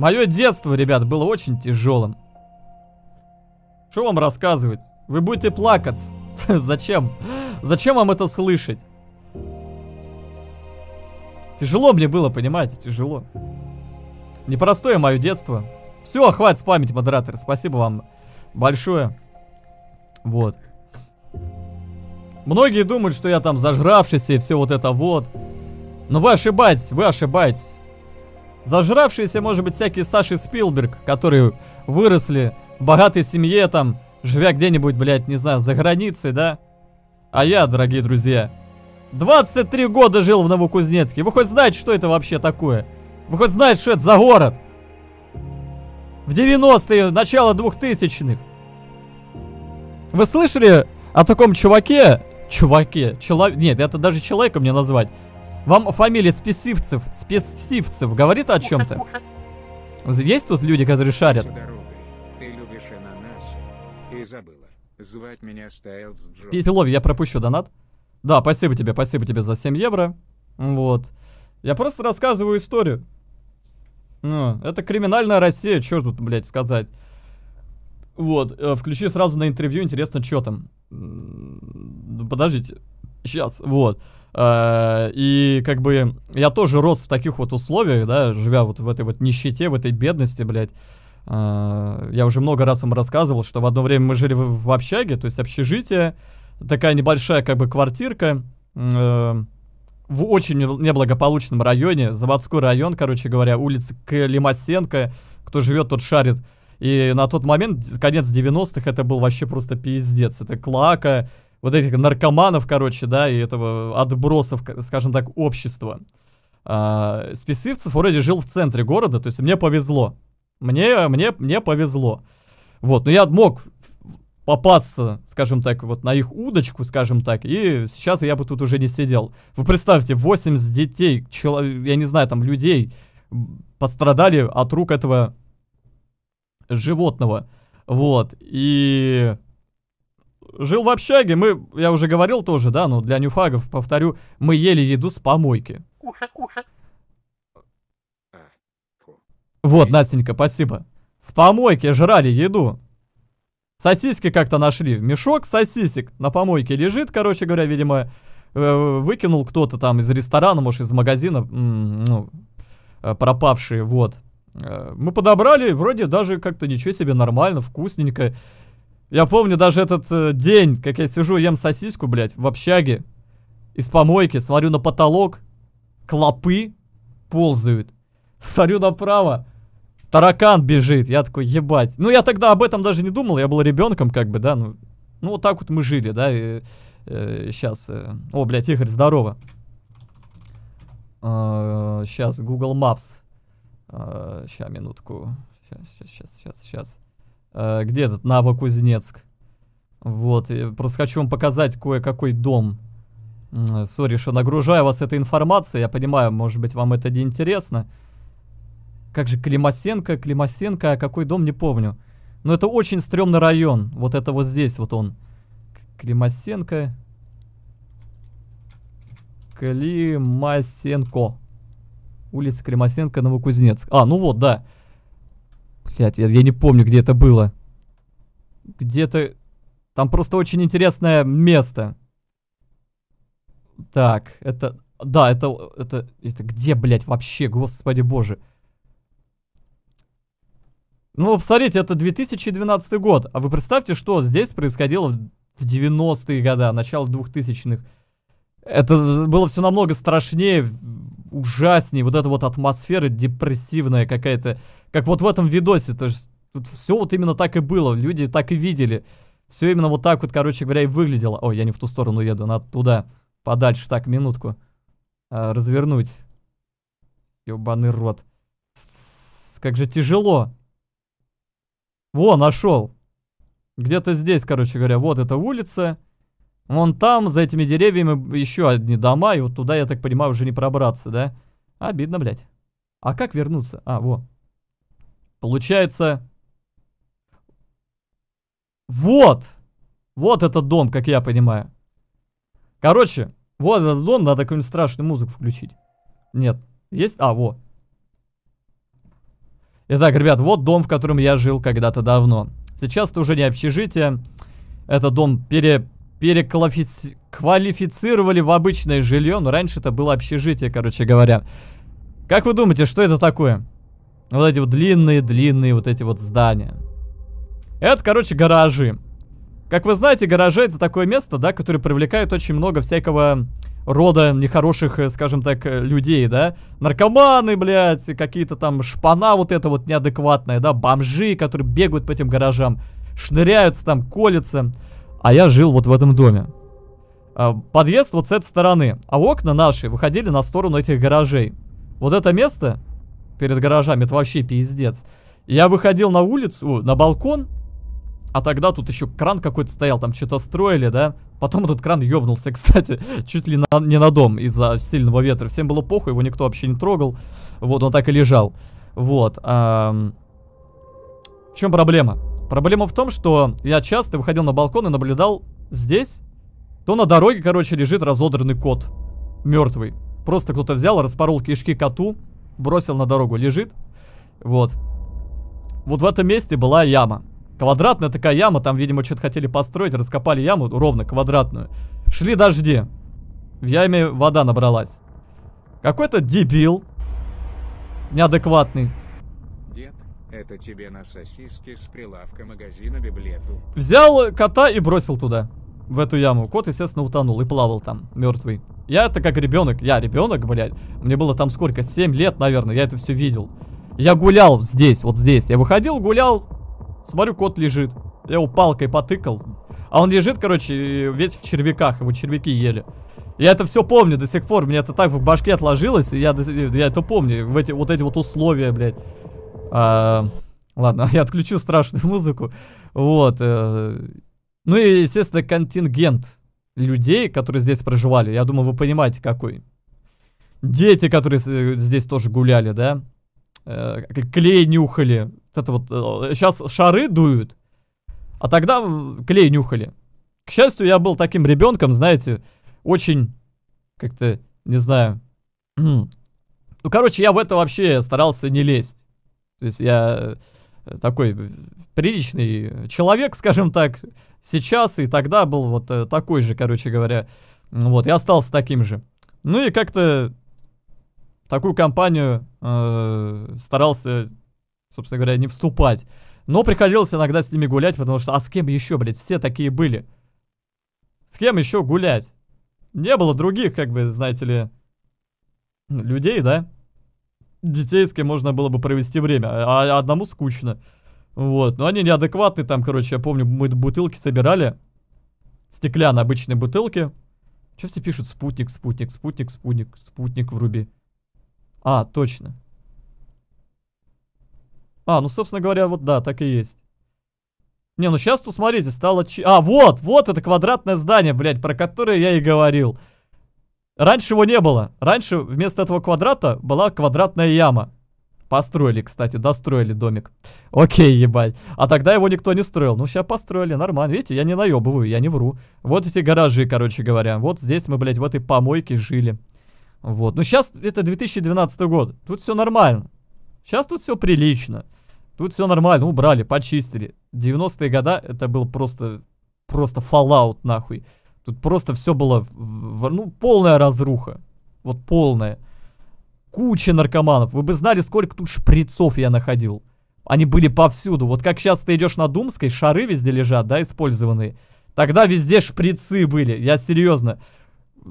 Мое детство, ребят, было очень тяжелым. Что вам рассказывать? Вы будете плакаться. Зачем? Зачем вам это слышать? Тяжело мне было, понимаете, тяжело. Непростое мое детство. Все, хватит спамить, модератор. Спасибо вам большое. Вот. Многие думают, что я там зажравшийся и все вот это вот. Но вы ошибаетесь, вы ошибаетесь. Зажравшиеся, может быть, всякие Саши Спилберг, которые выросли в богатой семье, там, живя где-нибудь, блядь, не знаю, за границей, да? А я, дорогие друзья, 23 года жил в Новокузнецке. Вы хоть знаете, что это вообще такое? Вы хоть знаете, что это за город? В 90-е, начало 2000-х. Вы слышали о таком чуваке? Чуваке? Чело... Нет, это даже человека мне назвать. Вам фамилия Спесивцев, Спесивцев говорит о чем-то? Есть тут люди, которые шарят? Ты любишь ананас и забыла. Звать меня Стайлз Джо. я пропущу донат. Да, спасибо тебе, спасибо тебе за 7 евро. Вот. Я просто рассказываю историю. Ну, это криминальная Россия, что тут, блядь, сказать. Вот, э, включи сразу на интервью, интересно, что там. Подождите. Сейчас, вот. Э, и как бы я тоже рос в таких вот условиях, да, живя вот в этой вот нищете, в этой бедности, блядь. Э, я уже много раз вам рассказывал, что в одно время мы жили в, общаге, то есть общежитие, такая небольшая как бы квартирка э, в очень неблагополучном районе, заводской район, короче говоря, улица Климасенко, кто живет, тот шарит. И на тот момент, конец 90-х, это был вообще просто пиздец. Это клака, вот этих наркоманов, короче, да, и этого отбросов, скажем так, общества. А, списывцев вроде жил в центре города, то есть мне повезло. Мне, мне, мне повезло. Вот, но я мог попасться, скажем так, вот на их удочку, скажем так, и сейчас я бы тут уже не сидел. Вы представьте, 80 детей, челов... я не знаю, там, людей пострадали от рук этого животного. Вот, и жил в общаге, мы, я уже говорил тоже, да, но для нюфагов, повторю, мы ели еду с помойки. Кушать, кушать. Вот, Настенька, спасибо. С помойки жрали еду. Сосиски как-то нашли. Мешок сосисек на помойке лежит, короче говоря, видимо, э, выкинул кто-то там из ресторана, может, из магазина, ну, э, пропавшие, вот. Э, мы подобрали, вроде даже как-то ничего себе, нормально, вкусненько. Я помню даже этот э, день, как я сижу, ем сосиску, блядь, в общаге. Из помойки, смотрю на потолок. Клопы ползают. Смотрю направо. Таракан бежит. Я такой, ебать. Ну, я тогда об этом даже не думал. Я был ребенком, как бы, да. Ну, ну вот так вот мы жили, да. И, э, сейчас. Э... О, блядь, Игорь, здорово. Э, а, сейчас, Google Maps. Э, а, сейчас, минутку. Сейчас, сейчас, сейчас, сейчас, сейчас. Э, где этот Новокузнецк. Вот, я просто хочу вам показать кое-какой дом. Сори, что нагружаю вас этой информацией, я понимаю, может быть, вам это не интересно. Как же Климасенко, Климасенко, а какой дом, не помню. Но это очень стрёмный район, вот это вот здесь вот он. Климасенко. Климасенко. Улица Климасенко, Новокузнецк. А, ну вот, да. Да. Блять, я, я не помню, где это было. Где-то... Там просто очень интересное место. Так, это... Да, это... Это, это где, блядь, вообще, господи боже. Ну, посмотрите, это 2012 год. А вы представьте, что здесь происходило в 90-е годы, начало 2000-х. Это было все намного страшнее, ужаснее. Вот эта вот атмосфера депрессивная какая-то. Как вот в этом видосе. То есть тут все вот именно так и было. Люди так и видели. Все именно вот так вот, короче говоря, и выглядело. Ой, я не в ту сторону еду, надо туда. Подальше, так, минутку. А, развернуть. Ёбаный рот. С -с -с, как же тяжело. Во, нашел. Где-то здесь, короче говоря, вот эта улица. Вон там, за этими деревьями, еще одни дома, и вот туда, я так понимаю, уже не пробраться, да? Обидно, блядь. А как вернуться? А, во. Получается... Вот! Вот этот дом, как я понимаю. Короче, вот этот дом, надо какую-нибудь страшную музыку включить. Нет. Есть? А, во. Итак, ребят, вот дом, в котором я жил когда-то давно. Сейчас это уже не общежитие. Это дом пере переквалифицировали в обычное жилье, но раньше это было общежитие, короче говоря. Как вы думаете, что это такое? Вот эти вот длинные-длинные вот эти вот здания. Это, короче, гаражи. Как вы знаете, гаражи это такое место, да, которое привлекает очень много всякого рода нехороших, э, скажем так, э, людей, да? Наркоманы, блядь, какие-то там шпана вот это вот неадекватная, да? Бомжи, которые бегают по этим гаражам, шныряются там, колятся а я жил вот в этом доме. А, подъезд вот с этой стороны, а окна наши выходили на сторону этих гаражей. Вот это место перед гаражами, это вообще пиздец. Я выходил на улицу, на балкон, а тогда тут еще кран какой-то стоял, там что-то строили, да? Потом этот кран ёбнулся, кстати, чуть ли на, не на дом из-за сильного ветра. Всем было похуй, его никто вообще не трогал. Вот, он так и лежал. Вот. Эм... В чем проблема? Проблема в том, что я часто выходил на балкон и наблюдал здесь, то на дороге, короче, лежит разодранный кот. Мертвый. Просто кто-то взял, распорол кишки коту, бросил на дорогу. Лежит. Вот. Вот в этом месте была яма. Квадратная такая яма, там, видимо, что-то хотели построить, раскопали яму ровно, квадратную. Шли дожди. В яме вода набралась. Какой-то дебил неадекватный это тебе на сосиски с прилавка магазина библету. Взял кота и бросил туда. В эту яму. Кот, естественно, утонул и плавал там, мертвый. Я это как ребенок. Я ребенок, блядь. Мне было там сколько? 7 лет, наверное. Я это все видел. Я гулял здесь, вот здесь. Я выходил, гулял. Смотрю, кот лежит. Я его палкой потыкал. А он лежит, короче, весь в червяках. Его червяки ели. Я это все помню до сих пор. Мне это так в башке отложилось. И я, я это помню. В эти, вот эти вот условия, блядь. А, ладно, я отключу страшную музыку. Вот. Э, ну и, естественно, контингент людей, которые здесь проживали. Я думаю, вы понимаете, какой. Дети, которые э, здесь тоже гуляли, да? Э, клей нюхали. это вот. сейчас э, шары дуют. А тогда клей нюхали. К счастью, я был таким ребенком, знаете, очень как-то, не знаю. ну, короче, я в это вообще старался не лезть. То есть я э, такой э, приличный человек, скажем так, сейчас и тогда был вот э, такой же, короче говоря. Вот, я остался таким же. Ну и как-то такую компанию э, старался, собственно говоря, не вступать. Но приходилось иногда с ними гулять, потому что, а с кем еще, блядь, все такие были? С кем еще гулять? Не было других, как бы, знаете ли, людей, да? детей, с кем можно было бы провести время, а, а одному скучно. Вот, но они неадекватны там, короче, я помню, мы бутылки собирали, стеклянные обычные бутылки. Че все пишут? Спутник, спутник, спутник, спутник, спутник в руби А, точно. А, ну, собственно говоря, вот да, так и есть. Не, ну сейчас тут, смотрите, стало... А, вот, вот это квадратное здание, блядь, про которое я и говорил. Раньше его не было. Раньше вместо этого квадрата была квадратная яма. Построили, кстати, достроили домик. Окей, ебать. А тогда его никто не строил. Ну, сейчас построили, нормально. Видите, я не наебываю, я не вру. Вот эти гаражи, короче говоря. Вот здесь мы, блядь, в этой помойке жили. Вот. Ну, сейчас это 2012 год. Тут все нормально. Сейчас тут все прилично. Тут все нормально. Убрали, почистили. 90-е года это был просто... Просто Fallout, нахуй. Тут просто все было, ну, полная разруха. Вот полная. Куча наркоманов. Вы бы знали, сколько тут шприцов я находил. Они были повсюду. Вот как сейчас ты идешь на Думской, шары везде лежат, да, использованные. Тогда везде шприцы были, я серьезно.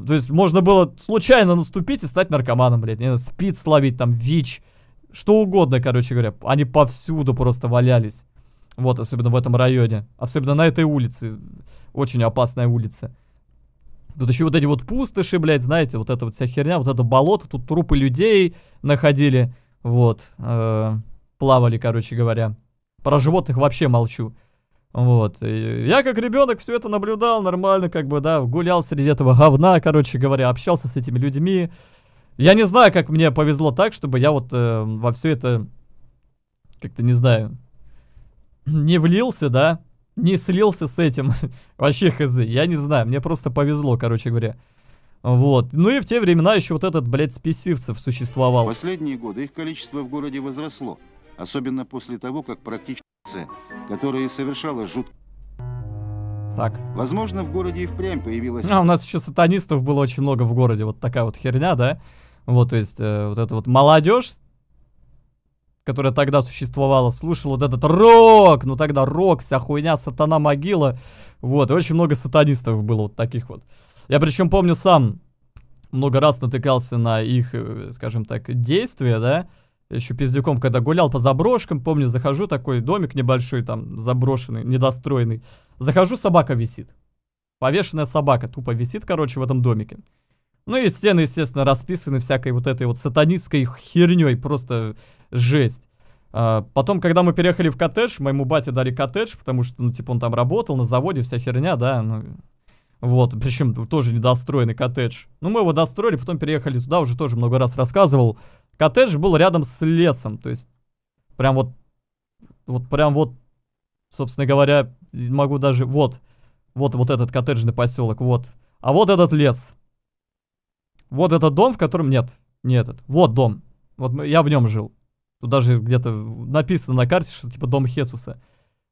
То есть можно было случайно наступить и стать наркоманом, блядь. Не спид словить, там, ВИЧ. Что угодно, короче говоря. Они повсюду просто валялись. Вот, особенно в этом районе. Особенно на этой улице. Очень опасная улица. Тут еще вот эти вот пустоши, блядь, знаете, вот эта вот вся херня, вот это болото, тут трупы людей находили, вот, э, плавали, короче говоря. Про животных вообще молчу. Вот, и я как ребенок все это наблюдал нормально, как бы, да, гулял среди этого говна, короче говоря, общался с этими людьми. Я не знаю, как мне повезло так, чтобы я вот э, во все это, как-то, не знаю, не влился, да, не слился с этим. Вообще хз, я не знаю, мне просто повезло, короче говоря. Вот. Ну и в те времена еще вот этот, блядь, спесивцев существовал. Последние годы их количество в городе возросло. Особенно после того, как практически, которая совершала жут... Так. Возможно, в городе и впрямь появилась... А, у нас еще сатанистов было очень много в городе. Вот такая вот херня, да? Вот, то есть, э, вот это вот молодежь, которая тогда существовала, слушал вот этот рок, ну тогда рок, вся хуйня, сатана, могила, вот, и очень много сатанистов было вот таких вот. Я причем помню сам, много раз натыкался на их, э, скажем так, действия, да, еще пиздюком, когда гулял по заброшкам, помню, захожу, такой домик небольшой там, заброшенный, недостроенный, захожу, собака висит. Повешенная собака тупо висит, короче, в этом домике. Ну и стены, естественно, расписаны всякой вот этой вот сатанистской херней, просто жесть. А, потом, когда мы переехали в коттедж, моему бате дали коттедж, потому что, ну, типа, он там работал на заводе, вся херня, да, ну... Вот, причем тоже недостроенный коттедж. Ну, мы его достроили, потом переехали туда, уже тоже много раз рассказывал. Коттедж был рядом с лесом, то есть прям вот, вот прям вот, собственно говоря, могу даже, вот, вот, вот этот коттеджный поселок, вот. А вот этот лес. Вот этот дом, в котором нет. Не этот. Вот дом. Вот мы, я в нем жил. Тут даже где-то написано на карте, что типа дом Хесуса.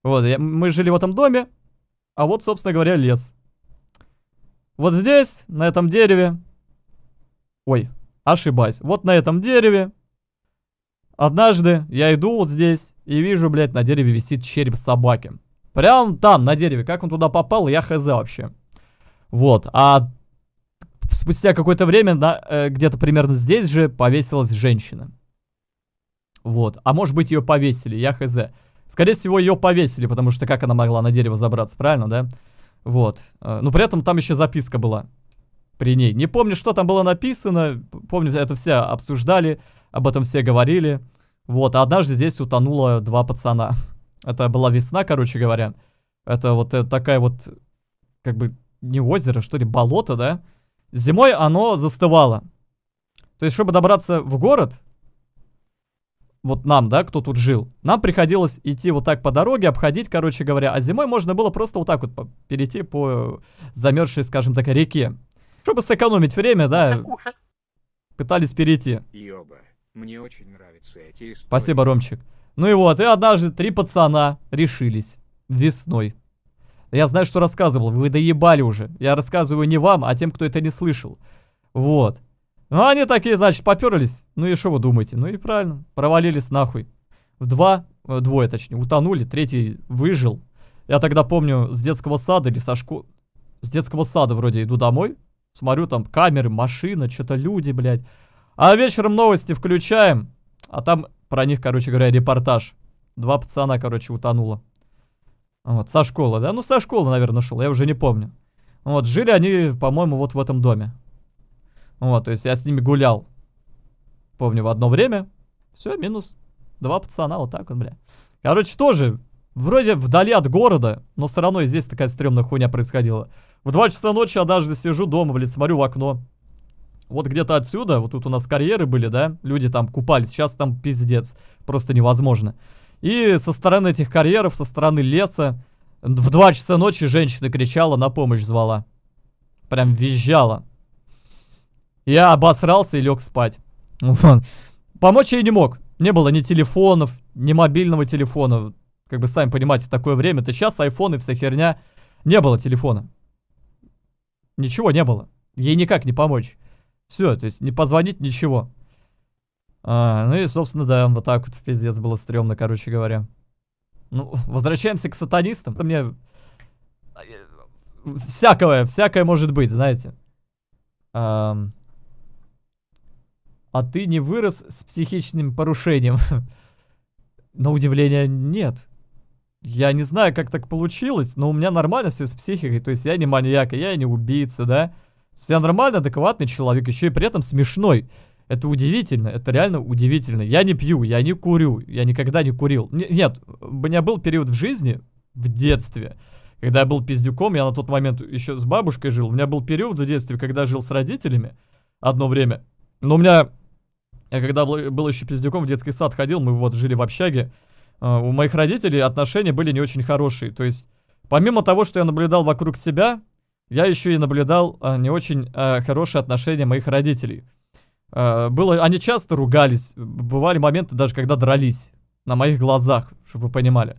Вот, я, мы жили в этом доме, а вот, собственно говоря, лес. Вот здесь, на этом дереве... Ой, ошибаюсь. Вот на этом дереве... Однажды я иду вот здесь и вижу, блядь, на дереве висит череп собаки. Прям там, на дереве. Как он туда попал, я хз вообще. Вот, а спустя какое-то время на, э, где-то примерно здесь же повесилась женщина. Вот. А может быть ее повесили, я хз. Скорее всего ее повесили, потому что как она могла на дерево забраться, правильно, да? Вот. Э, но при этом там еще записка была при ней. Не помню, что там было написано. Помню, это все обсуждали, об этом все говорили. Вот. А однажды здесь утонуло два пацана. Это была весна, короче говоря. Это вот э, такая вот, как бы, не озеро, что ли, болото, да? Зимой оно застывало. То есть, чтобы добраться в город, вот нам, да, кто тут жил, нам приходилось идти вот так по дороге, обходить, короче говоря, а зимой можно было просто вот так вот перейти по замерзшей, скажем так, реке. Чтобы сэкономить время, да, пытались перейти. Ёба, мне очень нравятся эти истории. Спасибо, Ромчик. Ну и вот, и однажды три пацана решились весной. Я знаю, что рассказывал, вы доебали уже. Я рассказываю не вам, а тем, кто это не слышал. Вот. Ну, они такие, значит, поперлись. Ну и что вы думаете? Ну и правильно, провалились нахуй. В два, э, двое точнее, утонули, третий выжил. Я тогда помню, с детского сада или со школы... С детского сада вроде иду домой, смотрю, там камеры, машина, что-то люди, блядь. А вечером новости включаем, а там про них, короче говоря, репортаж. Два пацана, короче, утонуло. Вот, со школы, да? Ну, со школы, наверное, шел, я уже не помню. Вот, жили они, по-моему, вот в этом доме. Вот, то есть я с ними гулял. Помню, в одно время. Все, минус два пацана, вот так вот, бля. Короче, тоже, вроде вдали от города, но все равно и здесь такая стрёмная хуйня происходила. В 2 часа ночи я даже сижу дома, блядь, смотрю в окно. Вот где-то отсюда, вот тут у нас карьеры были, да, люди там купались, сейчас там пиздец, просто невозможно. И со стороны этих карьеров, со стороны леса, в 2 часа ночи женщина кричала, на помощь звала. Прям визжала. Я обосрался и лег спать. Помочь я не мог. Не было ни телефонов, ни мобильного телефона. Как бы сами понимаете, такое время. Это сейчас айфон и вся херня. Не было телефона. Ничего не было. Ей никак не помочь. Все, то есть не позвонить, ничего. А, ну и, собственно, да, вот так вот в пиздец было стрёмно, короче говоря. Ну, возвращаемся к сатанистам. Это мне... Э, всякое, всякое может быть, знаете. А, а ты не вырос с психичным порушением? На удивление, нет. Я не знаю, как так получилось, но у меня нормально все с психикой. То есть я не маньяк, я не убийца, да? я нормально, адекватный человек, еще и при этом смешной. Это удивительно, это реально удивительно. Я не пью, я не курю, я никогда не курил. Н нет, у меня был период в жизни, в детстве, когда я был пиздюком, я на тот момент еще с бабушкой жил. У меня был период в детстве, когда жил с родителями одно время. Но у меня... Я когда был, еще пиздюком, в детский сад ходил, мы вот жили в общаге. А, у моих родителей отношения были не очень хорошие. То есть, помимо того, что я наблюдал вокруг себя, я еще и наблюдал а, не очень а, хорошие отношения моих родителей. Э, было, они часто ругались, бывали моменты даже, когда дрались на моих глазах, чтобы вы понимали.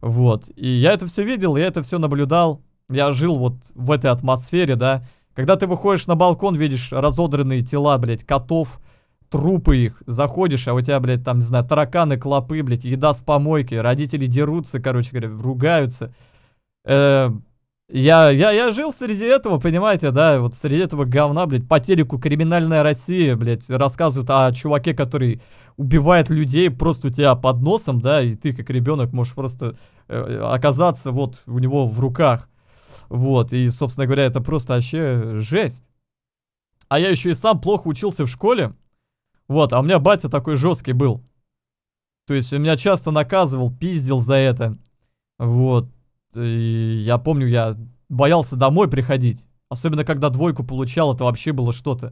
Вот, и я это все видел, я это все наблюдал, я жил вот в этой атмосфере, да. Когда ты выходишь на балкон, видишь разодранные тела, блядь, котов, трупы их, заходишь, а у тебя, блядь, там, не знаю, тараканы, клопы, блядь, еда с помойки, родители дерутся, короче говоря, ругаются. Э, я, я, я жил среди этого, понимаете, да, вот среди этого говна, блядь, по телеку «Криминальная Россия», блядь, рассказывают о чуваке, который убивает людей просто у тебя под носом, да, и ты как ребенок можешь просто э, оказаться вот у него в руках. Вот, и, собственно говоря, это просто вообще жесть. А я еще и сам плохо учился в школе. Вот, а у меня батя такой жесткий был. То есть, меня часто наказывал, пиздил за это. Вот, и я помню, я боялся домой приходить. Особенно, когда двойку получал, это вообще было что-то.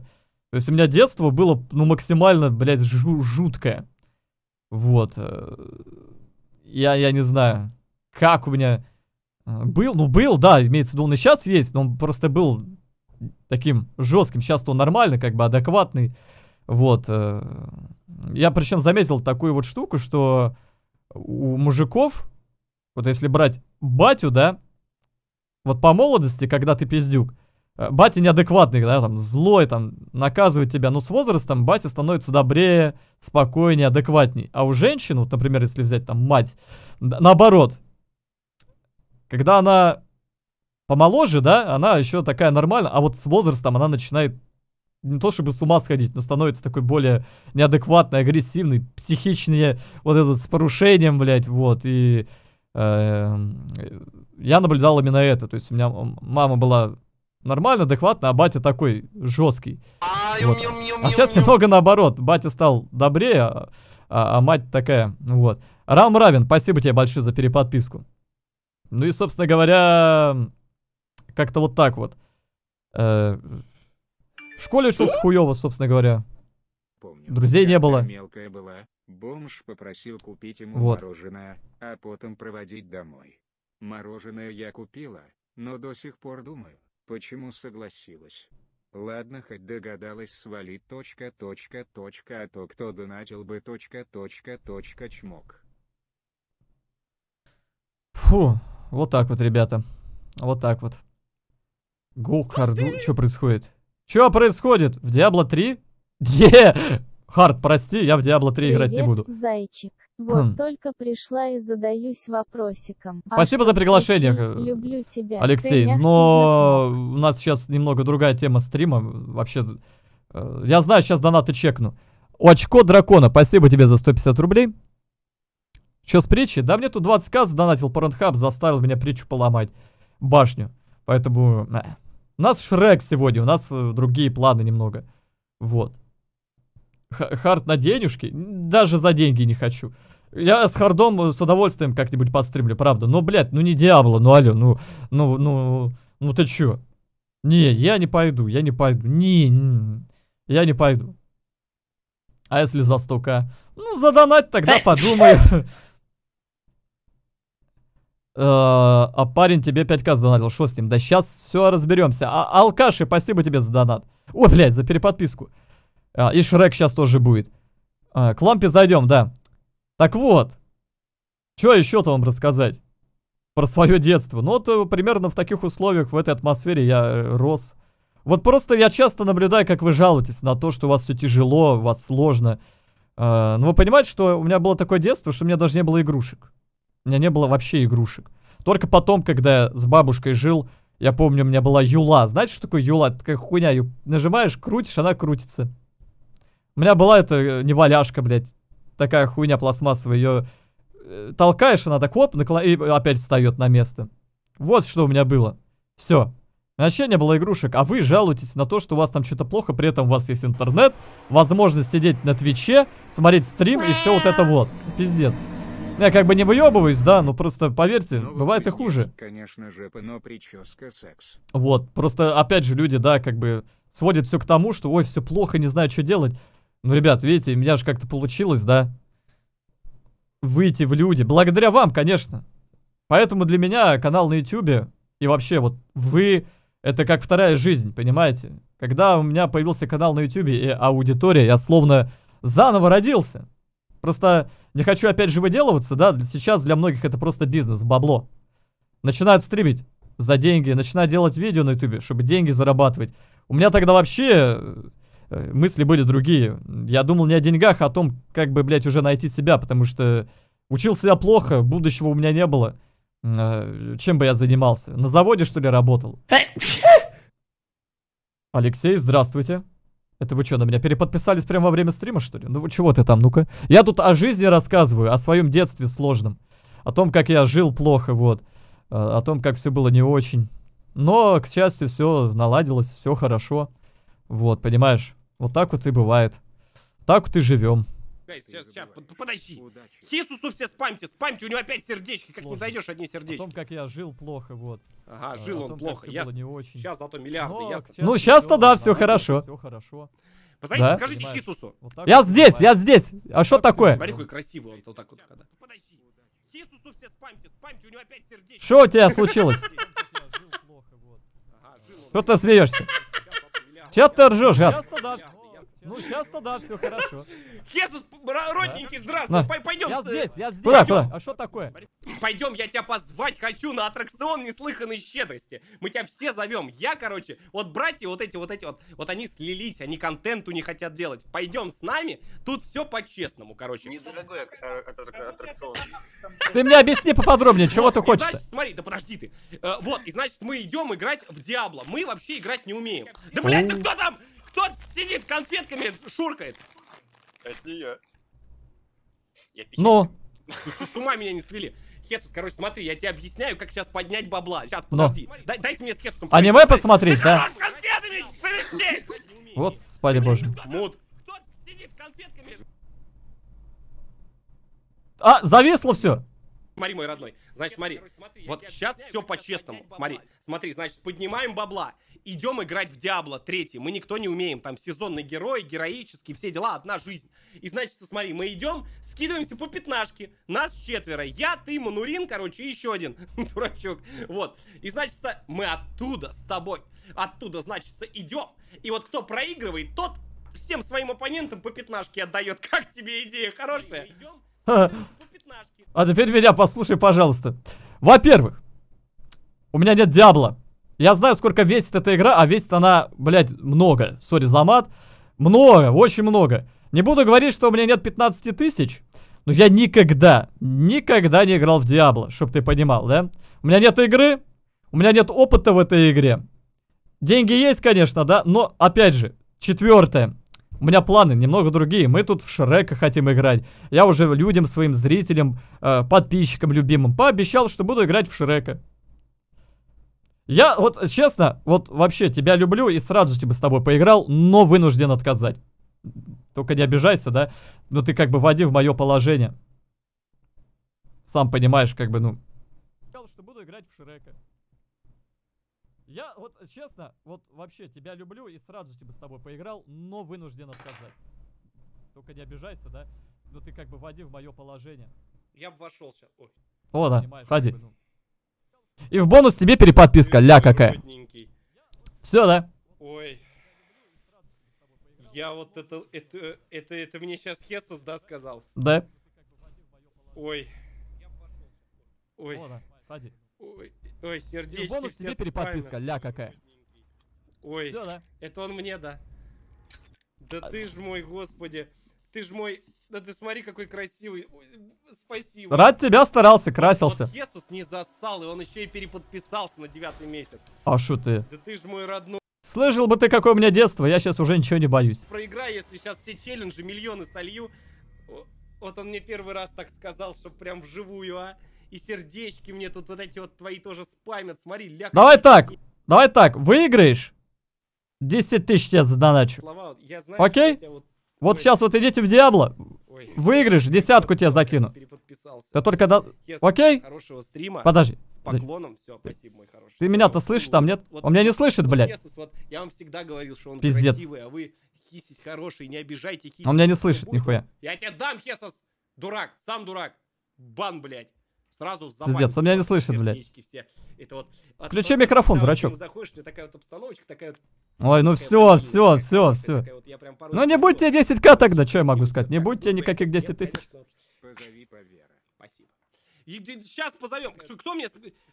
То есть у меня детство было, ну, максимально, блядь, жу жуткое. Вот. Э, я, я не знаю, как у меня... Э, был, ну, был, да, имеется в виду, он и сейчас есть, но он просто был таким жестким. Сейчас-то он нормально, как бы адекватный. Вот. Э, я причем заметил такую вот штуку, что у мужиков вот если брать батю, да, вот по молодости, когда ты пиздюк, э, батя неадекватный, да, там, злой, там, наказывает тебя, но с возрастом батя становится добрее, спокойнее, адекватней. А у женщин, вот, например, если взять, там, мать, наоборот, когда она помоложе, да, она еще такая нормальная, а вот с возрастом она начинает не то чтобы с ума сходить, но становится такой более неадекватный агрессивный психичнее, вот этот с порушением, блядь, вот, и Э, я наблюдал именно это. То есть у меня мама была нормально, адекватно, а батя такой жесткий. Вот. А сейчас немного наоборот. Батя стал добрее, а, а, а мать такая. Вот. Рам Равен, спасибо тебе большое за переподписку. Ну и, собственно говоря, как-то вот так вот. Э, в школе учился хуёво, собственно говоря. Помню, Друзей не было. Мелкая была. Бомж попросил купить ему вот. мороженое, а потом проводить домой. Мороженое я купила, но до сих пор думаю, почему согласилась. Ладно, хоть догадалась свалить точка точка точка, а то кто донатил бы точка точка точка чмок. Фу, вот так вот, ребята. Вот так вот. Гол харду. Что происходит? Что происходит? В Диабло 3? Где? Yeah. Харт, прости, я в Диабло 3 Привет, играть не буду. зайчик. Хм. Вот хм. только пришла и задаюсь вопросиком. А Спасибо за приглашение, Люблю тебя. Алексей, но у нас сейчас немного другая тема стрима. Вообще, э, я знаю, сейчас донаты чекну. Очко дракона, спасибо тебе за 150 рублей. Че с притчей? Да мне тут 20к задонатил Порнхаб, заставил меня притчу поломать. Башню. Поэтому... Э. У нас Шрек сегодня, у нас э, другие планы немного. Вот. Хард на денежки? Даже за деньги не хочу. Я с Хардом э, с удовольствием как-нибудь подстримлю, правда. Но, ну, блядь, ну не дьявола, ну алё, ну, ну, ну, ну ты чё? Не, я не пойду, я не пойду. Не, не я не пойду. А если за 100к? Ну, задонать тогда подумаю. Э, а парень тебе 5к сдонатил, что с ним? Да сейчас все разберемся. А алкаши, спасибо тебе за донат. О, блядь, за переподписку. А, и Шрек сейчас тоже будет. А, к лампе зайдем, да. Так вот. Что еще-то вам рассказать? Про свое детство. Ну, вот э, примерно в таких условиях, в этой атмосфере я э, рос. Вот просто я часто наблюдаю, как вы жалуетесь на то, что у вас все тяжело, у вас сложно. А, ну, вы понимаете, что у меня было такое детство, что у меня даже не было игрушек. У меня не было вообще игрушек. Только потом, когда я с бабушкой жил, я помню, у меня была юла. Знаете, что такое юла? Это такая хуйня. Нажимаешь, крутишь, она крутится. У меня была эта э, неваляшка, блядь, такая хуйня пластмассовая, ее э, толкаешь, она так оп, накло... и опять встает на место. Вот что у меня было. Все. Вообще не было игрушек, а вы жалуетесь на то, что у вас там что-то плохо, при этом у вас есть интернет, возможность сидеть на Твиче, смотреть стрим и все вот это вот. Пиздец. Я как бы не выебываюсь, да, но просто поверьте, ну, бывает и хуже. Конечно же, но прическа секс. Вот, просто опять же люди, да, как бы сводят все к тому, что ой, все плохо, не знаю, что делать. Ну, ребят, видите, у меня же как-то получилось, да? Выйти в люди. Благодаря вам, конечно. Поэтому для меня канал на YouTube и вообще вот вы... Это как вторая жизнь, понимаете? Когда у меня появился канал на YouTube и аудитория, я словно заново родился. Просто не хочу опять же выделываться, да? Сейчас для многих это просто бизнес, бабло. Начинают стримить за деньги, начинают делать видео на YouTube, чтобы деньги зарабатывать. У меня тогда вообще Э, мысли были другие. Я думал не о деньгах, а о том, как бы, блядь, уже найти себя, потому что учился я плохо, будущего у меня не было. А, чем бы я занимался? На заводе, что ли, работал? Алексей, здравствуйте. Это вы что, на меня переподписались прямо во время стрима, что ли? Ну вы чего ты там, ну-ка? Я тут о жизни рассказываю, о своем детстве сложном. О том, как я жил плохо, вот. Э, о том, как все было не очень. Но, к счастью, все наладилось, все хорошо. Вот, понимаешь? Вот так вот и бывает. Так вот и живем. сейчас, сейчас, под, подожди. Удачи. Хисусу все спамьте, спамьте, у него опять сердечки. Как Ложно. не зайдешь, одни сердечки. О том, как я жил плохо, вот. Ага, а, жил а, он том, плохо. Я... не очень. Сейчас зато миллиарды, Но, ясно. Сейчас ну, сейчас-то да, все хорошо. Все хорошо. Позовите, да? скажите Понимаешь. Хисусу. Вот я вот здесь, я здесь. А что такое? Смотри, какой красивый он вот так вот. Когда. Подожди. Хисусу все спамьте, спамьте, у него опять сердечки. Что у тебя случилось? Что ты смеешься? Чё ты ржёшь, гад? Ну, сейчас-то да, все хорошо. Хесус, родненький, здравствуй, пойдем. Я э, здесь, я здесь. Куда, куда? А что такое? Пойдем, я тебя позвать хочу на аттракцион неслыханной щедрости. Мы тебя все зовем. Я, короче, вот братья вот эти, вот эти вот, вот они слились, они контенту не хотят делать. Пойдем с нами, тут все по-честному, короче. Недорогой а, а, аттракцион. Ты мне объясни поподробнее, чего ты хочешь. смотри, да подожди ты. Э, вот, и значит, мы идем играть в Диабло. Мы вообще играть не умеем. Да, блядь, да ну кто там? Кто сидит конфетками, шуркает? Это не я. я Но. Ну? С ума меня не свели. Хесус, короче, смотри, я тебе объясняю, как сейчас поднять бабла. Сейчас, ну. подожди. Но. Дай, дайте мне с Хесусом поговорить. Аниме посмотреть, да? Вот, спали боже. Мод. А, зависло все. Смотри, мой родной. Значит, смотри. Вот сейчас все по-честному. Смотри, смотри, значит, поднимаем бабла идем играть в Диабло 3. Мы никто не умеем. Там сезонный герой, героический, все дела, одна жизнь. И значит, смотри, мы идем, скидываемся по пятнашке. Нас четверо. Я, ты, Манурин, короче, еще один дурачок. Вот. И значит, мы оттуда с тобой, оттуда, значит, идем. И вот кто проигрывает, тот всем своим оппонентам по пятнашке отдает. Как тебе идея хорошая? А теперь меня послушай, пожалуйста. Во-первых, у меня нет Диабло. Я знаю, сколько весит эта игра, а весит она, блядь, много. Сори за мат. Много, очень много. Не буду говорить, что у меня нет 15 тысяч, но я никогда, никогда не играл в Диабло, чтоб ты понимал, да? У меня нет игры, у меня нет опыта в этой игре. Деньги есть, конечно, да, но, опять же, четвертое. У меня планы немного другие. Мы тут в Шрека хотим играть. Я уже людям, своим зрителям, э, подписчикам любимым пообещал, что буду играть в Шрека. Я вот честно, вот вообще тебя люблю и сразу радостью с тобой поиграл, но вынужден отказать. Только не обижайся, да? Но ты как бы води в мое положение. Сам понимаешь, как бы, ну... Сказал, что буду играть в Шрека. Я вот честно, вот вообще тебя люблю и сразу радостью с тобой поиграл, но вынужден отказать. Только не обижайся, да? Но ты как бы води в мое положение. Я бы вошел сейчас. Ой. О, да, ходи. Как бы, ну... И в бонус тебе переподписка, ля какая. Все, да? Ой. Я вот это, это, это, это мне сейчас Хесус, да, сказал? Да. Ой. Ой. Ой, ой, ой И в бонус тебе переподписка, ля какая. Ой, все, да? это он мне, да. Да а... ты ж мой, господи. Ты ж мой да ты смотри, какой красивый. Спасибо. Рад тебя старался, красился. Вот, вот Есус не засал, и он еще и переподписался на девятый месяц. А что ты? Да ты же мой родной. Слышал бы ты, какое у меня детство, я сейчас уже ничего не боюсь. Проиграй, если сейчас все челленджи, миллионы солью. Вот он мне первый раз так сказал, что прям вживую, а. И сердечки мне тут вот эти вот твои тоже спамят, смотри. Ляк, давай так, давай так, выиграешь, 10 тысяч тебе задоначу. Слова, я знаю, Окей? Что я тебя вот вот Ой. сейчас вот идите в Диабло. Ой. Выиграешь, десятку тебе закину. Ты только да, Окей? Хорошего стрима. Подожди. С поклоном. Все, спасибо, мой хороший. Ты меня-то ну, слышишь ну, там, нет? Вот, он меня не слышит, вот, блядь. Yes, вот, я вам всегда говорил, что он Пиздец. красивый, а вы хисись хороший, не обижайте хисись. Он меня не слышит, нихуя. Я тебе дам, Хесос, дурак, сам дурак. Бан, блядь. Сразу забан. Пиздец, он меня не слышит, блядь. Все. Это вот, Включи микрофон, дурачок. Заходишь, такая вот такая вот... Ой, ну все, все, все, все. Я прям пару... Ну не будьте 10к тогда, что я могу сказать? Не будьте никаких 10 тысяч. Позови повера. Спасибо. Сейчас позовем. Кто мне...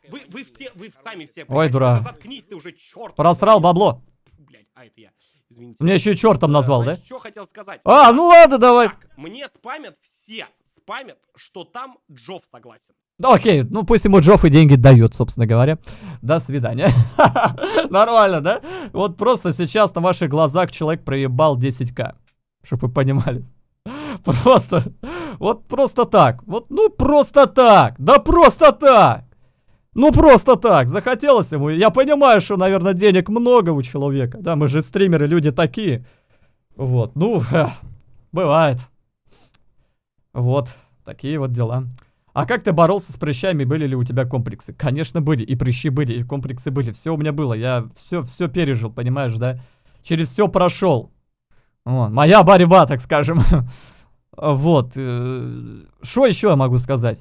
Вы, вы все, вы сами все... Ой, дура. Заткнись ты уже, черт. Просрал бабло. Блядь, а это я. Извините. Меня еще и чертом назвал, да? Что хотел сказать? А, ну ладно, давай. Так, мне спамят все. Спамят, что там Джов согласен окей, ну пусть ему Джофф деньги дают, собственно говоря. До свидания. Нормально, да? Вот просто сейчас на ваших глазах человек проебал 10к. Чтобы вы понимали. Просто, вот просто так. Вот, ну просто так. Да просто так. Ну просто так, захотелось ему. Я понимаю, что, наверное, денег много у человека. Да, мы же стримеры, люди такие. Вот, ну, бывает. Вот, такие вот дела. А как ты боролся с прыщами? Были ли у тебя комплексы? Конечно, были. И прыщи были, и комплексы были. Все у меня было. Я все, все пережил, понимаешь, да? Через все прошел. Вот моя борьба, так скажем. вот. Э, что еще я могу сказать?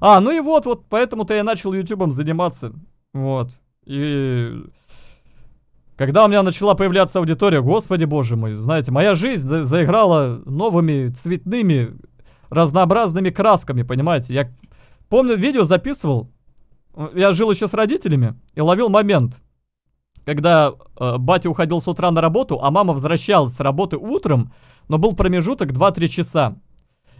А, ну и вот, вот поэтому-то я начал ютубом заниматься. Вот. И... Когда у меня начала появляться аудитория, господи боже мой, знаете, моя жизнь заиграла новыми цветными разнообразными красками, понимаете? Я помню, видео записывал. Я жил еще с родителями и ловил момент, когда э, батя уходил с утра на работу, а мама возвращалась с работы утром, но был промежуток 2-3 часа.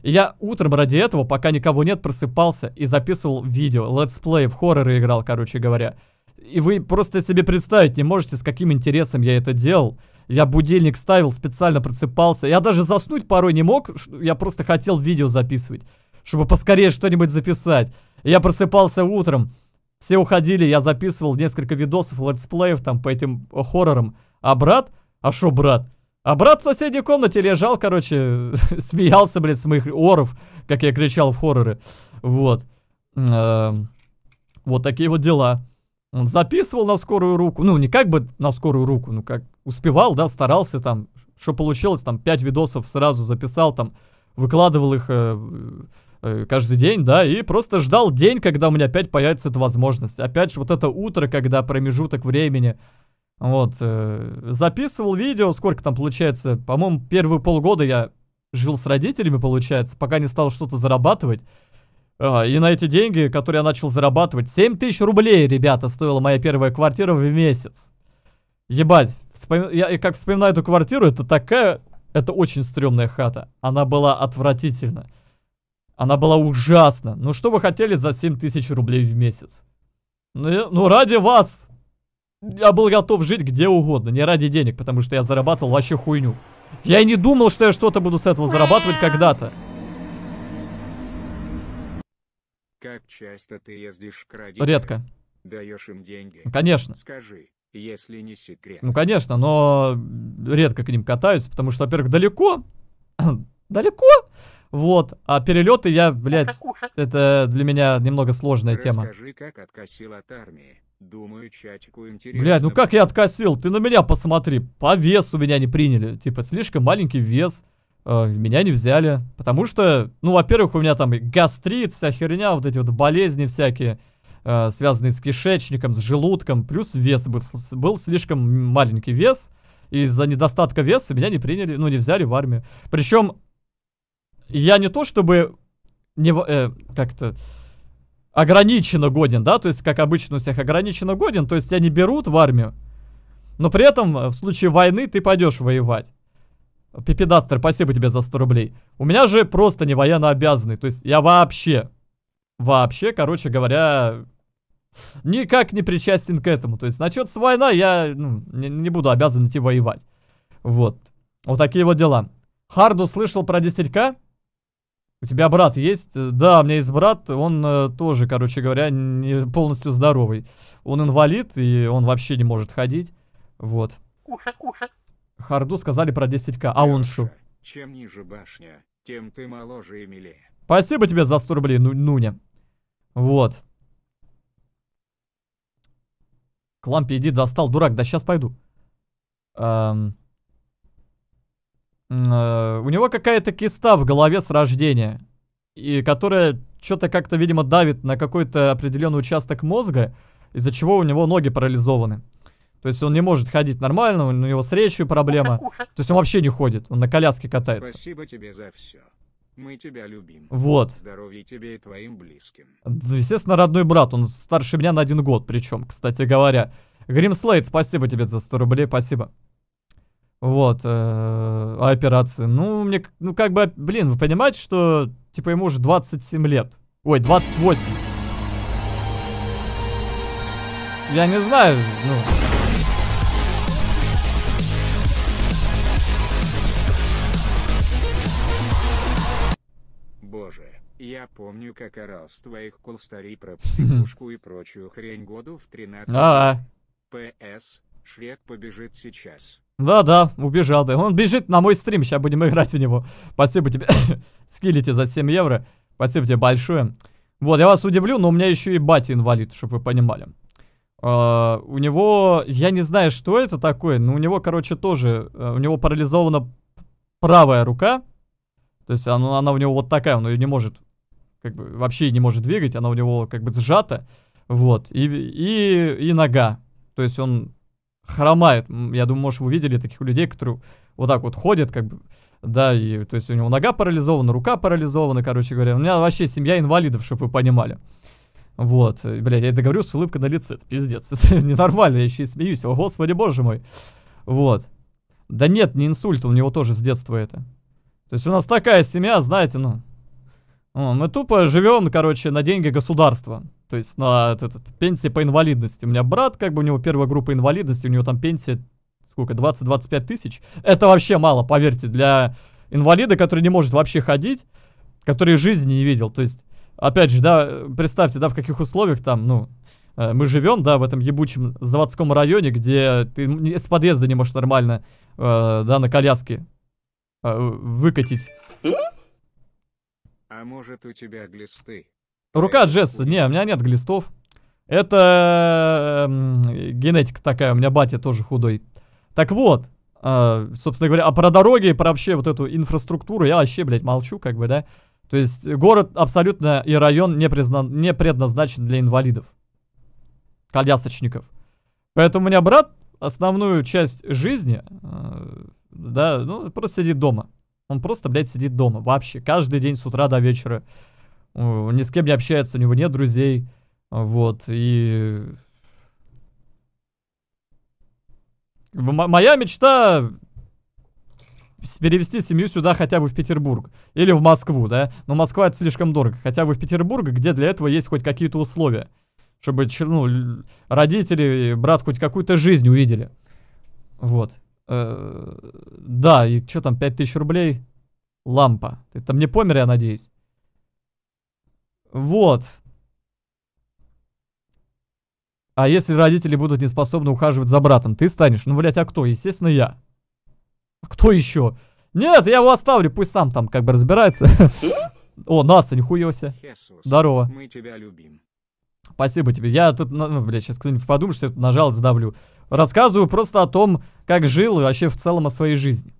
И я утром ради этого, пока никого нет, просыпался и записывал видео, летсплей, в хорроры играл, короче говоря. И вы просто себе представить не можете, с каким интересом я это делал. Я будильник ставил, специально просыпался. Я даже заснуть порой не мог, я просто хотел видео записывать, чтобы поскорее что-нибудь записать. Я просыпался утром, все уходили, я записывал несколько видосов, летсплеев там по этим э, хоррорам. А брат? А шо брат? А брат в соседней комнате лежал, короче, смеялся, блядь, с моих оров, как я кричал в хорроры. Вот. Э, вот такие вот дела. Он записывал на скорую руку, ну не как бы на скорую руку, ну как успевал, да, старался там, что получилось, там 5 видосов сразу записал, там выкладывал их э, э, э, каждый день, да, и просто ждал день, когда у меня опять появится эта возможность. Опять же вот это утро, когда промежуток времени, вот, э, записывал видео, сколько там получается, по-моему, первые полгода я жил с родителями, получается, пока не стал что-то зарабатывать. А, и на эти деньги, которые я начал зарабатывать, 7 тысяч рублей, ребята, стоила моя первая квартира в месяц. Ебать, вспом... я как вспоминаю эту квартиру, это такая... Это очень стрёмная хата. Она была отвратительна. Она была ужасна. Ну что вы хотели за 7 тысяч рублей в месяц? Ну, ну ради вас! Я был готов жить где угодно, не ради денег, потому что я зарабатывал вообще хуйню. Я и не думал, что я что-то буду с этого зарабатывать когда-то. Как часто ты ездишь к родителям? Редко. Даешь им деньги? конечно. Скажи, если не секрет. Ну, конечно, но редко к ним катаюсь, потому что, во-первых, далеко. далеко? Вот, а перелеты я, блядь, это для меня немного сложная тема. Расскажи, как откосил от армии. Думаю, чатику интересно. Блядь, ну как я откосил? Ты на меня посмотри. По весу меня не приняли. Типа, слишком маленький вес. Э, меня не взяли. Потому что, ну, во-первых, у меня там гастрит, вся херня, вот эти вот болезни всякие, э, связанные с кишечником, с желудком. Плюс вес был, был слишком маленький вес. Из-за недостатка веса меня не приняли, ну, не взяли в армию. Причем я не то чтобы не, э, как-то ограниченно годен, да, то есть как обычно у всех ограниченно годен, то есть тебя не берут в армию, но при этом в случае войны ты пойдешь воевать. Пипедастер, спасибо тебе за 100 рублей. У меня же просто не военно обязанный. То есть я вообще, вообще, короче говоря, никак не причастен к этому. То есть насчет с война я ну, не, не буду обязан идти воевать. Вот. Вот такие вот дела. Хард услышал про 10к? У тебя брат есть? Да, у меня есть брат, он э, тоже, короче говоря, не полностью здоровый. Он инвалид, и он вообще не может ходить. Вот. Кушать, кушать. Харду сказали про 10к, а он шо? Чем ниже башня, тем ты моложе и милее. Спасибо тебе за 100 рублей, ну Нуня. Вот. Клампи, иди, достал, дурак, да сейчас пойду. Эм... Э, у него какая-то киста в голове с рождения, и которая что-то как-то, видимо, давит на какой-то определенный участок мозга, из-за чего у него ноги парализованы. То есть он не может ходить нормально, у него с речью проблема. То есть он вообще не ходит, он на коляске катается. Спасибо тебе за все. Мы тебя любим. Вот. Здоровья тебе и твоим близким. Естественно, родной брат, он старше меня на один год причем, кстати говоря. Гримслейд, спасибо тебе за 100 рублей, спасибо. Вот, э а операции. Ну, мне, ну как бы, блин, вы понимаете, что, типа, ему уже 27 лет. Ой, 28. Я не знаю, ну... боже, я помню, как орал с твоих колстарей про психушку и прочую хрень году в 13 Да. ПС, Шрек побежит сейчас. Да-да, убежал, да. Он бежит на мой стрим, сейчас будем играть в него. Спасибо тебе, скилите за 7 евро. Спасибо тебе большое. Вот, я вас удивлю, но у меня еще и батя инвалид, чтобы вы понимали. А, у него, я не знаю, что это такое, но у него, короче, тоже, э, у него парализована правая рука, то есть она, она у него вот такая, он ее не может, как бы вообще не может двигать, она у него как бы сжата. Вот, и, и, и нога. То есть он хромает. Я думаю, может, вы видели таких людей, которые вот так вот ходят, как бы, да, и, то есть у него нога парализована, рука парализована, короче говоря. У меня вообще семья инвалидов, чтобы вы понимали. Вот, блядь, я это говорю с улыбкой на лице, это пиздец, это ненормально, я еще и смеюсь, о господи боже мой. Вот. Да нет, не инсульт, у него тоже с детства это. То есть у нас такая семья, знаете, ну... ну мы тупо живем, короче, на деньги государства. То есть на этот, этот, пенсии по инвалидности. У меня брат, как бы, у него первая группа инвалидности, у него там пенсия, сколько, 20-25 тысяч. Это вообще мало, поверьте, для инвалида, который не может вообще ходить, который жизни не видел. То есть, опять же, да, представьте, да, в каких условиях там, ну, э, мы живем, да, в этом ебучем заводском районе, где ты с подъезда не можешь нормально, э, да, на коляске а, э, выкатить. А может у тебя глисты? Рука Джесс Не, у меня нет глистов. Это эм, генетика такая, у меня батя тоже худой. Так вот, а, собственно говоря, а про дороги, про вообще вот эту инфраструктуру я вообще, блядь, молчу, как бы, да. То есть город абсолютно и район не, признан, не предназначен для инвалидов, колясочников. Поэтому у меня брат основную часть жизни э, да, ну, просто сидит дома. Он просто, блядь, сидит дома вообще. Каждый день с утра до вечера. Ни с кем не общается, у него нет друзей. Вот, и... М моя мечта перевести семью сюда хотя бы в Петербург. Или в Москву, да? Но Москва это слишком дорого. Хотя бы в Петербург, где для этого есть хоть какие-то условия. Чтобы ну, родители, брат хоть какую-то жизнь увидели. Вот. Э, да, и что там, 5000 рублей? Лампа. Ты там не помер, я надеюсь. Вот. А если родители будут не способны ухаживать за братом, ты станешь? Ну, блядь, а кто? Естественно, я. А кто еще? Нет, я его оставлю, пусть сам там как бы разбирается. О, Наса, нихуя себе. Здорово. Мы тебя любим. Спасибо тебе. Я тут, ну, блядь, сейчас кто-нибудь подумает, что я нажал, сдавлю. Рассказываю просто о том, как жил и вообще в целом о своей жизни.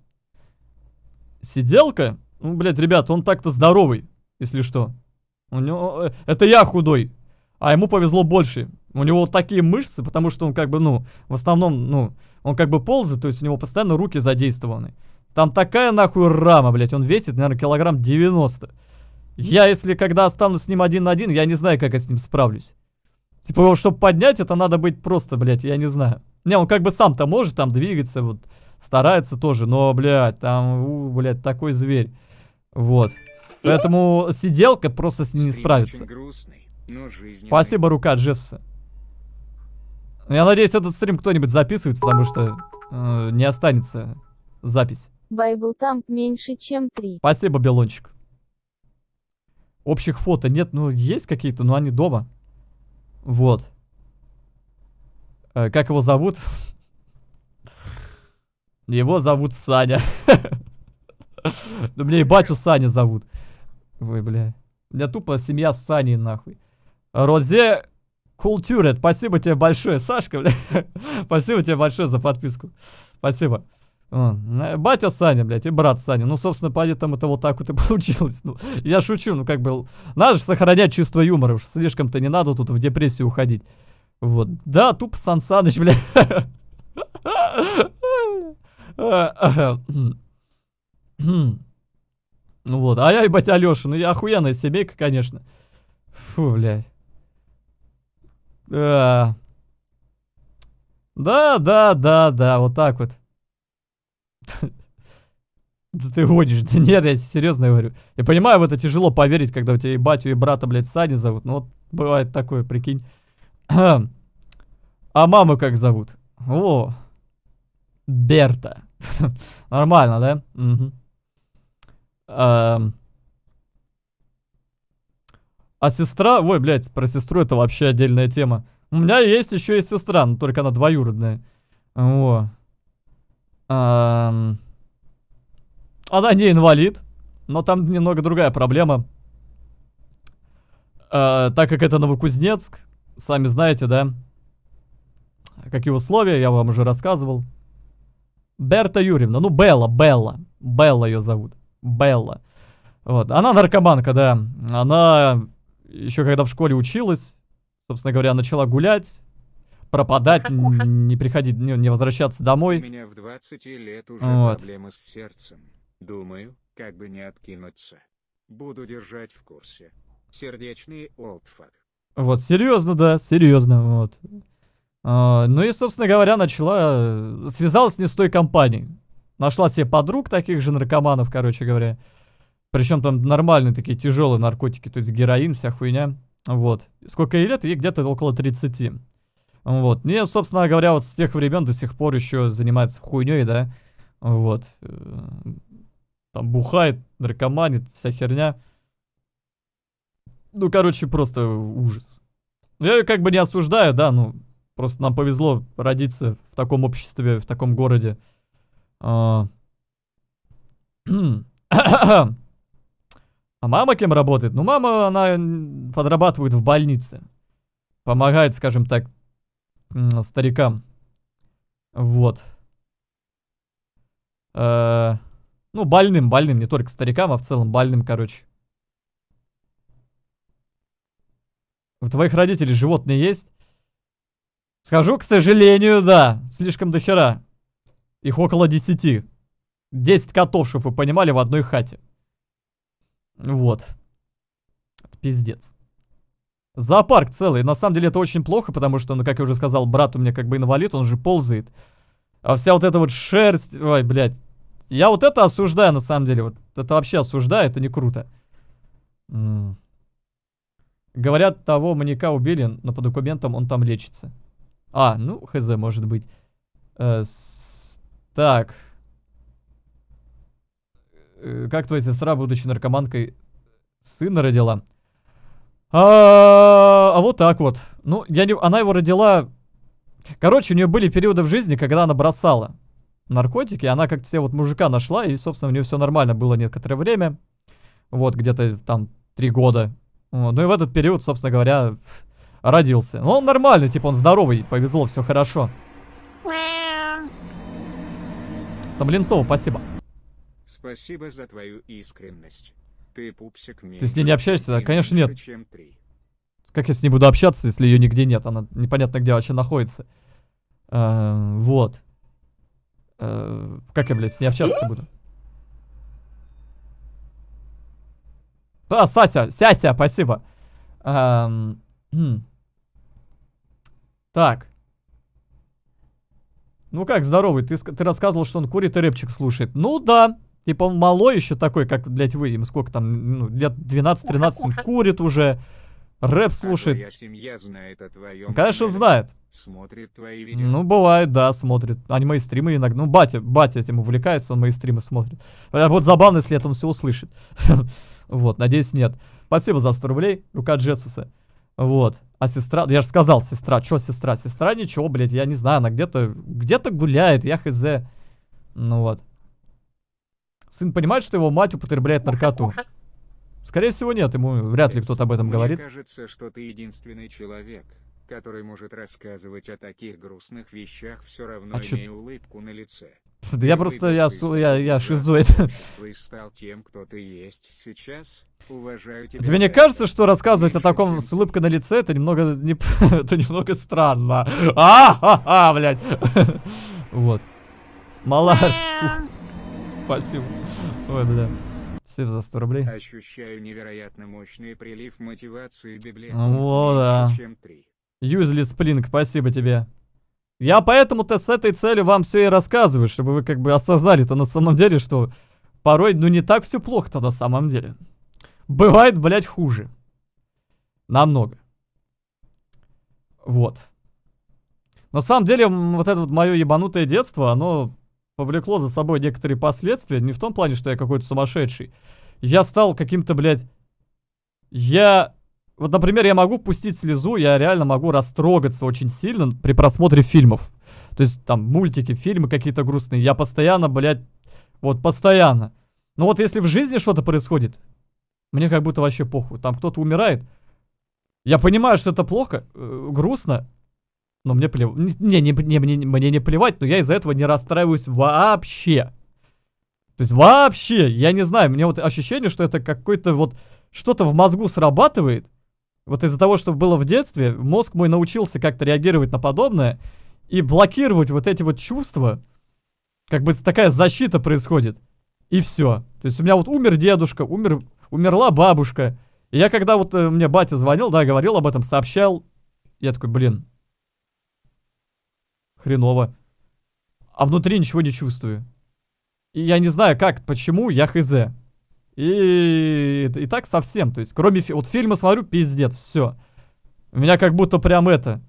Сиделка? Ну, блядь, ребят, он так-то здоровый, если что. У него... Э, это я худой, а ему повезло больше. У него вот такие мышцы, потому что он как бы, ну, в основном, ну, он как бы ползает, то есть у него постоянно руки задействованы. Там такая нахуй рама, блядь, он весит, наверное, килограмм 90. Я, если когда останусь с ним один на один, я не знаю, как я с ним справлюсь. Типа его, чтобы поднять, это надо быть просто, блядь, я не знаю. Не, он как бы сам-то может там двигаться, вот, старается тоже, но, блядь, там, у, блядь, такой зверь. Вот. Поэтому сиделка просто с ним не справится. Спасибо, рука Джесса. Я надеюсь, этот стрим кто-нибудь записывает, потому что э, не останется запись. Байбл там меньше, чем три. Спасибо, Белончик. Общих фото нет, ну есть какие-то, но они дома. Вот. Э, как его зовут? Его зовут Саня. Ну, мне и батю Саня зовут. Ой, бля. У меня тупо семья с Саней, нахуй. Розе Култюрет, спасибо тебе большое, Сашка, бля. Спасибо тебе большое за подписку. Спасибо. Э, батя Саня, блядь, и брат Саня. Ну, собственно, поэтому это вот так вот и получилось. Ну, я шучу, ну как бы... Надо же сохранять чувство юмора, уж слишком-то не надо тут в депрессию уходить. Вот. Да, тупо Сан Саныч, блядь. Ну, вот, а я, ебать, Алёша, ну я охуенная семейка, конечно. Фу, блядь. Э. Да, да, да, да, вот так вот. Да ты гонишь. Да нет, я серьезно говорю. Я понимаю, в это тяжело поверить, когда у тебя и батю, и брата, блядь, Саня зовут. Ну вот бывает такое, прикинь. А маму как зовут? О, Берта. Нормально, да? А, а сестра... Ой, блядь, про сестру это вообще отдельная тема. У меня есть еще и сестра, но только она двоюродная. О, Эм... Она не инвалид, но там немного другая проблема. Э, так как это Новокузнецк, сами знаете, да? Какие условия, я вам уже рассказывал. Берта Юрьевна, ну Белла, Белла. Белла ее зовут. Белла. Вот, она наркоманка, да. Она еще когда в школе училась, собственно говоря, начала гулять, пропадать, не приходить, не, не возвращаться домой. У меня в 20 лет уже вот. проблемы с сердцем. Думаю, как бы не откинуться. Буду держать в курсе. Сердечный олдфак. Вот, серьезно, да, серьезно, вот. А, ну и, собственно говоря, начала... Связалась не с той компанией. Нашла себе подруг таких же наркоманов, короче говоря. Причем там нормальные такие тяжелые наркотики, то есть героин, вся хуйня. Вот. Сколько ей лет? Ей где-то около 30. Вот. И, собственно говоря, вот с тех времен до сих пор еще занимается хуйней, да. Вот. Э, там бухает, наркоманит, вся херня. Ну, короче, просто ужас. Ну, я ее как бы не осуждаю, да, ну, просто нам повезло родиться в таком обществе, в таком городе. а, а мама кем работает? Ну, мама, она подрабатывает в больнице. Помогает, скажем так, старикам. Вот. Э -э ну, больным, больным, не только старикам, а в целом больным, короче. У твоих родителей животные есть? Скажу, к сожалению, да. Слишком дохера. Их около десяти, десять котов, чтобы вы понимали, в одной хате. Вот. Это пиздец. Зоопарк целый. На самом деле это очень плохо, потому что, ну, как я уже сказал, брат у меня как бы инвалид, он же ползает. А вся вот эта вот шерсть... Ой, блядь. Я вот это осуждаю, на самом деле. Вот это вообще осуждаю, это не круто. М -м. Говорят, того маньяка убили, но по документам он там лечится. А, ну, хз, может быть. Э, с так. Э, как твоя сестра, будучи наркоманкой, сына родила? А, а вот так вот. Ну, я не... она его родила... Короче, у нее были периоды в жизни, когда она бросала наркотики. Она как-то себе вот мужика нашла, и, собственно, у нее все нормально было некоторое время. Вот, где-то там три года. Вот. Ну и в этот период, собственно говоря, родился. Ну, он нормальный, типа он здоровый, повезло, все хорошо. Там Линцову, спасибо. Спасибо за твою искренность. Ты, пупсик, Ты с ней не общаешься? Да, конечно, нет. Как я с ней буду общаться, если ее нигде нет? Она непонятно где вообще находится. А, вот. А, как я, блядь, с ней общаться буду? А, Сася, Сяся, спасибо. А, хм. так. Ну как, здоровый, ты, ты рассказывал, что он курит и рэпчик слушает. Ну да, Типа он малой еще такой, как, блядь, вы, им сколько там, ну, лет 12-13, он курит уже, рэп слушает. А семья знает о твоем ну, Конечно, номере. знает. Смотрит твои видео. Ну, бывает, да, смотрит. Аниме и стримы иногда. Ну, батя, батя этим увлекается, он мои стримы смотрит. А вот забавно, если это он все услышит. вот, надеюсь, нет. Спасибо за 100 рублей, рука Джессуса. Вот. А сестра, я же сказал, сестра, что сестра? Сестра ничего, блядь, я не знаю, она где-то где-то гуляет, я хз. Ну вот. Сын понимает, что его мать употребляет наркоту? Скорее всего, нет, ему вряд ли кто-то об этом Мне говорит. Мне кажется, что ты единственный человек, который может рассказывать о таких грустных вещах, все равно а имея чё... улыбку на лице. Да я просто, я, су, я, я шизоид. Ты стал тем, кто ты есть сейчас. Уважаю тебя. Тебе не кажется, что рассказывать о таком с улыбкой на лице, это немного, не, это немного странно? А, а, а, блядь. Вот. Малар. Спасибо. Ой, бля. Спасибо за 100 рублей. Ощущаю невероятно мощный прилив мотивации библиотеки. Ну О, да. Юзли Сплинг, спасибо тебе. Я поэтому-то с этой целью вам все и рассказываю, чтобы вы как бы осознали-то на самом деле, что порой, ну не так все плохо-то на самом деле. Бывает, блядь, хуже. Намного. Вот. На самом деле, вот это вот мое ебанутое детство, оно повлекло за собой некоторые последствия. Не в том плане, что я какой-то сумасшедший. Я стал каким-то, блядь... Я... Вот, например, я могу пустить слезу, я реально могу растрогаться очень сильно при просмотре фильмов. То есть, там, мультики, фильмы какие-то грустные. Я постоянно, блядь, вот, постоянно. Но вот если в жизни что-то происходит, мне как будто вообще похуй. Там кто-то умирает. Я понимаю, что это плохо, э, грустно, но мне плевать. Не, не, не, мне, мне не плевать, но я из-за этого не расстраиваюсь вообще. То есть вообще, я не знаю, мне вот ощущение, что это какой-то вот... Что-то в мозгу срабатывает. Вот из-за того, что было в детстве, мозг мой научился как-то реагировать на подобное и блокировать вот эти вот чувства. Как бы такая защита происходит. И все. То есть у меня вот умер дедушка, умер, умерла бабушка. И я когда вот э, мне батя звонил, да, говорил об этом, сообщал, я такой, блин, хреново. А внутри ничего не чувствую. И я не знаю как, почему, я хз. И, и, так совсем, то есть, кроме фи вот фильма смотрю, пиздец, все. У меня как будто прям это.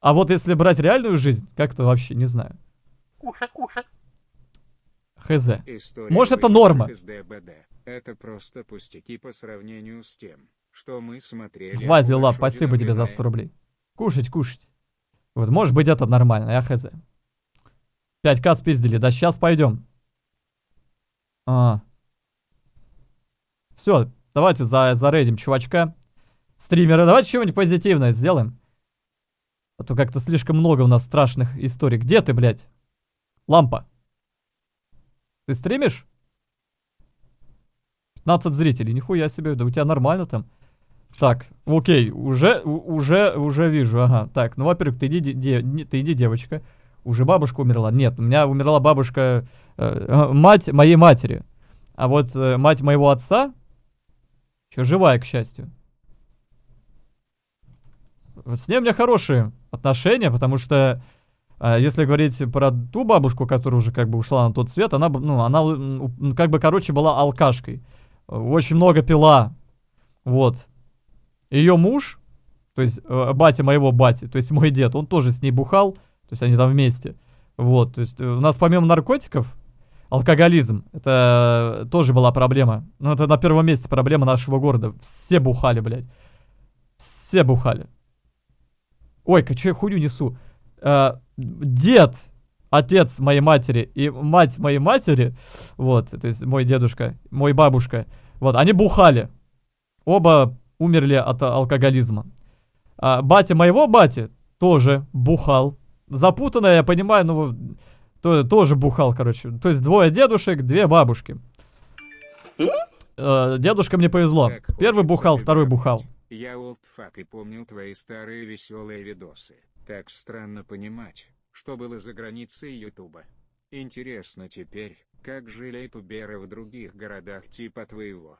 А вот если брать реальную жизнь, как-то вообще не знаю. Кушать, кушать. Хз. История Может, это норма. Это просто пустяки по сравнению с тем, что мы смотрели. Хватит, Лап, спасибо тебе за 100 рублей. Кушать, кушать. Вот, может быть, это нормально, я хз. 5к спиздили, да сейчас пойдем. А. Все, давайте за зарейдим чувачка. стримера. давайте что-нибудь позитивное сделаем. А то как-то слишком много у нас страшных историй. Где ты, блядь? Лампа. Ты стримишь? 15 зрителей, нихуя себе, да у тебя нормально там. Так, окей, уже, уже, уже вижу, ага. Так, ну, во-первых, ты иди, де, ты иди, девочка. Уже бабушка умерла. Нет, у меня умерла бабушка, э, мать моей матери. А вот э, мать моего отца, еще живая, к счастью. Вот с ней у меня хорошие отношения, потому что, э, если говорить про ту бабушку, которая уже как бы ушла на тот свет, она, ну, она как бы, короче, была алкашкой. Очень много пила, вот ее муж, то есть э, батя моего бати, то есть мой дед, он тоже с ней бухал, то есть они там вместе. Вот, то есть э, у нас помимо наркотиков, алкоголизм, это тоже была проблема. Ну, это на первом месте проблема нашего города. Все бухали, блядь. Все бухали. Ой, что я хуйню несу? Э, дед, отец моей матери и мать моей матери, вот, то есть мой дедушка, мой бабушка, вот, они бухали. Оба умерли от алкоголизма. А, батя моего бати тоже бухал. Запутанно, я понимаю, но ну, то, тоже бухал, короче. То есть двое дедушек, две бабушки. Э, дедушка мне повезло. Как Первый бухал, второй бухал. Я олдфак и помню твои старые веселые видосы. Так странно понимать, что было за границей Ютуба. Интересно теперь, как жили туберы в других городах типа твоего.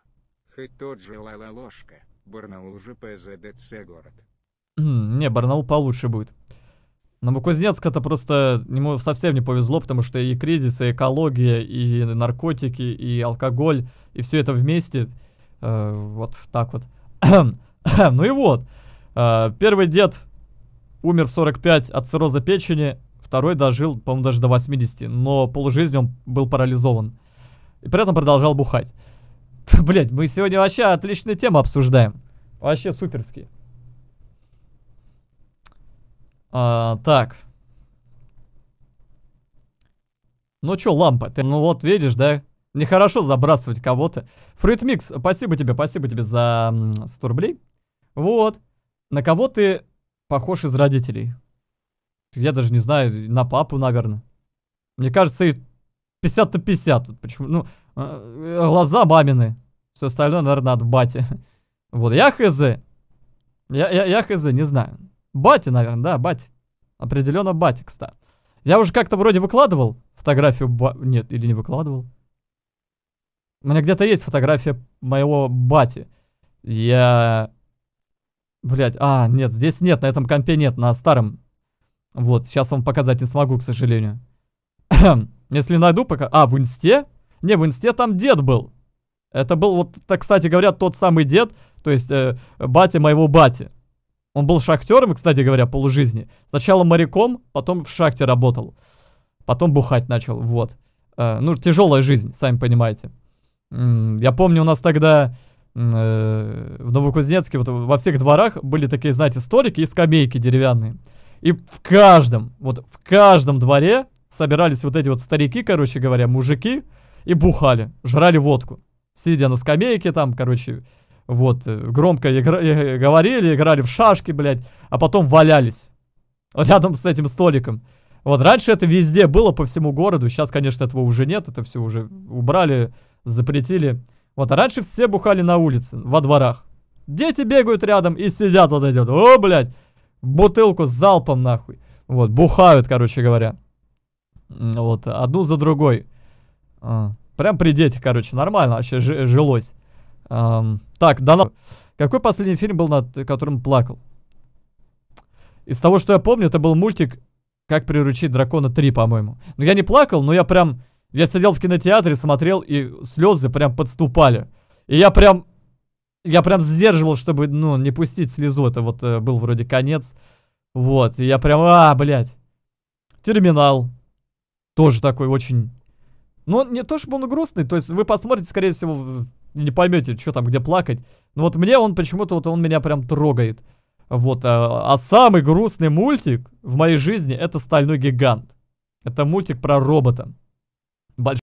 Хоть тот же Лала Ложка, Барнаул же ПЗДЦ город. Не, Барнаул получше будет. Но Новокузнецка-то просто ему совсем не повезло, потому что и кризис, и экология, и наркотики, и алкоголь, и все это вместе. Э, вот так вот. ну и вот. Э, первый дед умер в 45 от цирроза печени, второй дожил, по-моему, даже до 80, но полжизни он был парализован. И при этом продолжал бухать. Блять, мы сегодня вообще отличную тему обсуждаем. Вообще суперский. А, так. Ну чё, лампа, ты, ну вот видишь, да? Нехорошо забрасывать кого-то. Фруитмикс, спасибо тебе, спасибо тебе за 100 рублей. Вот. На кого ты похож из родителей? Я даже не знаю, на папу, наверное. Мне кажется, и 50 на 50. Вот почему? Ну, Э, глаза мамины. Все остальное, наверное, от бати. Вот, я хз. Я, я, я хз, не знаю. Бати, наверное, да, бати. Определенно бати, кстати. Я уже как-то вроде выкладывал фотографию ба... Нет, или не выкладывал. У меня где-то есть фотография моего бати. Я... Блять, а, нет, здесь нет, на этом компе нет, на старом. Вот, сейчас вам показать не смогу, к сожалению. Если найду пока... А, в инсте? Не, в инсте там дед был. Это был, вот, так, кстати говоря, тот самый дед, то есть э, батя моего бати. Он был шахтером, кстати говоря, полужизни. Сначала моряком, потом в шахте работал. Потом бухать начал, вот. Э, ну, тяжелая жизнь, сами понимаете. я помню, у нас тогда э, в Новокузнецке, вот во всех дворах были такие, знаете, столики и скамейки деревянные. И в каждом, вот в каждом дворе собирались вот эти вот старики, короче говоря, мужики, и бухали, жрали водку. Сидя на скамейке там, короче, вот, э, громко игра- э, говорили, играли в шашки, блядь, а потом валялись рядом с этим столиком. Вот раньше это везде было по всему городу, сейчас, конечно, этого уже нет, это все уже убрали, запретили. Вот, а раньше все бухали на улице, во дворах. Дети бегают рядом и сидят вот эти вот, о, блядь, бутылку с залпом нахуй. Вот, бухают, короче говоря. Вот, одну за другой. А, прям при детях, короче, нормально вообще жилось. А, так, донат. Какой последний фильм был, над которым плакал? Из того, что я помню, это был мультик «Как приручить дракона 3», по-моему. Но ну, я не плакал, но я прям... Я сидел в кинотеатре, смотрел, и слезы прям подступали. И я прям... Я прям сдерживал, чтобы, ну, не пустить слезу. Это вот э, был вроде конец. Вот, и я прям... А, блядь. Терминал. Тоже такой очень но ну, не то, чтобы он грустный, то есть вы посмотрите, скорее всего, не поймете, что там, где плакать. Но вот мне он почему-то, вот он меня прям трогает. Вот, а, а самый грустный мультик в моей жизни это «Стальной гигант». Это мультик про робота.